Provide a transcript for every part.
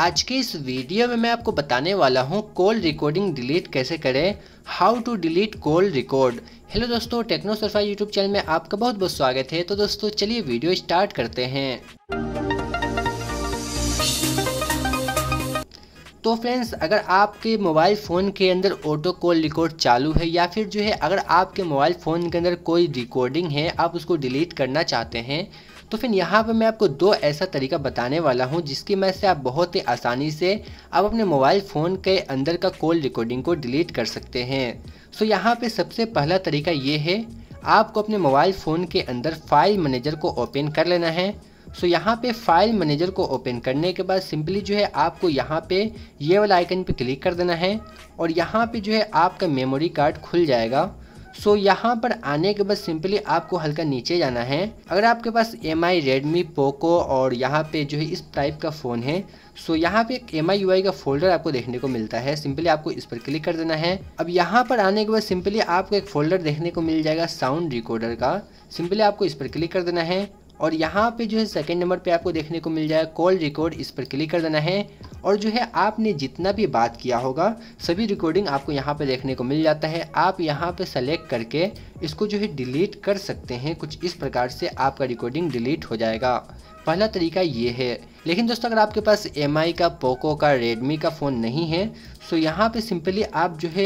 आज के इस वीडियो में मैं आपको बताने वाला हूँ कॉल रिकॉर्डिंग डिलीट कैसे करें how to delete call record hello दोस्तों टेक्नो यूट्यूब चैनल में आपका बहुत बहुत स्वागत है तो दोस्तों चलिए वीडियो स्टार्ट करते हैं तो फ्रेंड्स अगर आपके मोबाइल फ़ोन के अंदर ऑटो कॉल रिकॉर्ड चालू है या फिर जो है अगर आपके मोबाइल फ़ोन के अंदर कोई रिकॉर्डिंग है आप उसको डिलीट करना चाहते हैं तो फिर यहाँ पर मैं आपको दो ऐसा तरीका बताने वाला हूँ जिसकी मदद से आप बहुत ही आसानी से आप अपने मोबाइल फ़ोन के अंदर का कॉल रिकॉर्डिंग को डिलीट कर सकते हैं सो यहाँ पर सबसे पहला तरीका ये है आपको अपने मोबाइल फ़ोन के अंदर फाइल मैनेजर को ओपन कर लेना है सो so, यहाँ पे फाइल मैनेजर को ओपन करने के बाद सिंपली जो है आपको यहाँ पे ये वाला आइकन पे क्लिक कर देना है और यहाँ पे जो है आपका मेमोरी कार्ड खुल जाएगा सो यहाँ पर आने के बाद सिंपली आपको हल्का नीचे जाना है अगर आपके पास एम आई रेडमी पोको और यहाँ पे जो है इस टाइप का फ़ोन है सो यहाँ पे एक एम आई यू आई का फोल्डर आपको देखने को मिलता है सिंपली आपको इस पर क्लिक कर देना है अब यहाँ पर आने के बाद सिंपली आपको एक फोल्डर देखने को मिल जाएगा साउंड रिकॉर्डर का सिंपली आपको इस पर क्लिक कर देना है और यहाँ पे जो है सेकेंड नंबर पे आपको देखने को मिल जाएगा कॉल रिकॉर्ड इस पर क्लिक कर देना है और जो है आपने जितना भी बात किया होगा सभी रिकॉर्डिंग आपको यहाँ पर देखने को मिल जाता है आप यहाँ पर सेलेक्ट करके इसको जो है डिलीट कर सकते हैं कुछ इस प्रकार से आपका रिकॉर्डिंग डिलीट हो जाएगा पहला तरीका ये है लेकिन दोस्तों अगर आपके पास एम का पोको का रेडमी का फ़ोन नहीं है तो यहाँ पे सिंपली आप जो है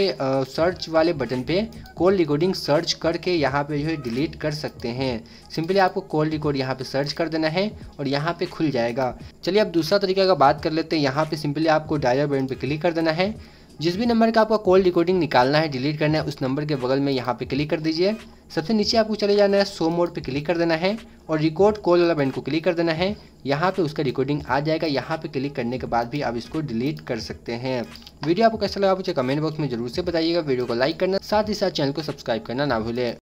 सर्च वाले बटन पे कॉल रिकॉर्डिंग सर्च करके यहाँ पे जो है डिलीट कर सकते हैं सिंपली आपको कॉल रिकॉर्ड यहाँ पे सर्च कर देना है और यहाँ पे खुल जाएगा चलिए अब दूसरा तरीका का बात कर लेते हैं यहाँ यहाँ पे सिंपली आपको डायलर बटन पे क्लिक कर देना है जिस भी नंबर का आपका कॉल रिकॉर्डिंग निकालना है डिलीट करना है उस नंबर के बगल में यहाँ पे क्लिक कर दीजिए सबसे नीचे आपको चले जाना है सो मोड पे क्लिक कर देना है और रिकॉर्ड कॉल वाला बैंड को क्लिक कर देना है यहाँ पे उसका रिकॉर्डिंग आ जाएगा यहाँ पे क्लिक करने के बाद भी आप इसको डिलीट कर सकते हैं वीडियो आपको कैसा लगा मुझे कमेंट बॉक्स में जरूर से बताइएगा वीडियो को लाइक करना साथ ही साथ चैनल को सब्सक्राइब करना ना भूले